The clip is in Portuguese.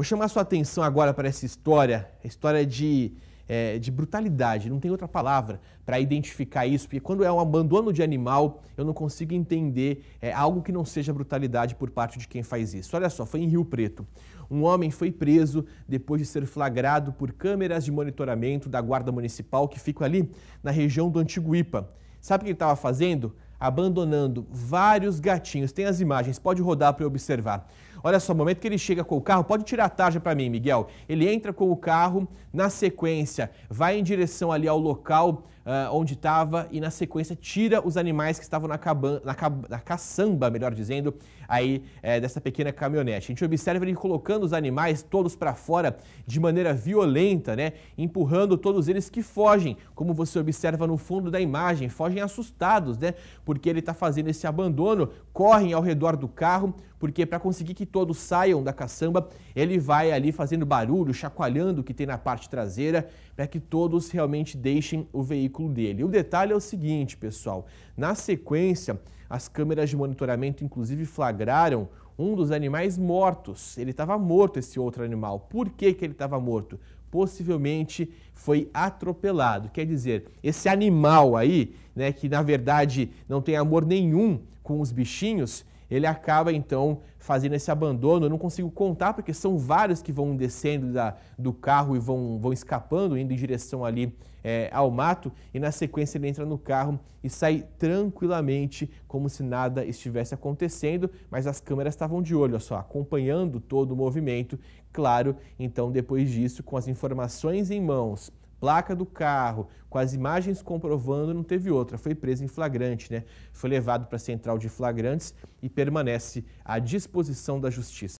Vou chamar sua atenção agora para essa história, história de, é, de brutalidade, não tem outra palavra para identificar isso, porque quando é um abandono de animal, eu não consigo entender é, algo que não seja brutalidade por parte de quem faz isso. Olha só, foi em Rio Preto. Um homem foi preso depois de ser flagrado por câmeras de monitoramento da Guarda Municipal que fica ali na região do Antigo Ipa. Sabe o que ele estava fazendo? Abandonando vários gatinhos. Tem as imagens, pode rodar para observar. Olha só, o momento que ele chega com o carro, pode tirar a tarja para mim, Miguel. Ele entra com o carro, na sequência vai em direção ali ao local uh, onde estava e na sequência tira os animais que estavam na, caban, na, ca, na caçamba, melhor dizendo, aí é, dessa pequena caminhonete. A gente observa ele colocando os animais todos para fora de maneira violenta, né? Empurrando todos eles que fogem, como você observa no fundo da imagem, fogem assustados, né? Porque ele está fazendo esse abandono, correm ao redor do carro, porque para conseguir que todos saiam da caçamba, ele vai ali fazendo barulho, chacoalhando o que tem na parte traseira, para que todos realmente deixem o veículo dele. o detalhe é o seguinte, pessoal: na sequência, as câmeras de monitoramento inclusive flagraram um dos animais mortos. Ele estava morto, esse outro animal. Por que, que ele estava morto? Possivelmente foi atropelado. Quer dizer, esse animal aí, né, que na verdade não tem amor nenhum com os bichinhos, ele acaba então fazendo esse abandono. Eu não consigo contar porque são vários que vão descendo da, do carro e vão, vão escapando, indo em direção ali é, ao mato. E na sequência ele entra no carro e sai tranquilamente, como se nada estivesse acontecendo. Mas as câmeras estavam de olho, só, acompanhando todo o movimento. Claro, então depois disso, com as informações em mãos placa do carro, com as imagens comprovando, não teve outra. Foi preso em flagrante, né? Foi levado para a central de flagrantes e permanece à disposição da justiça.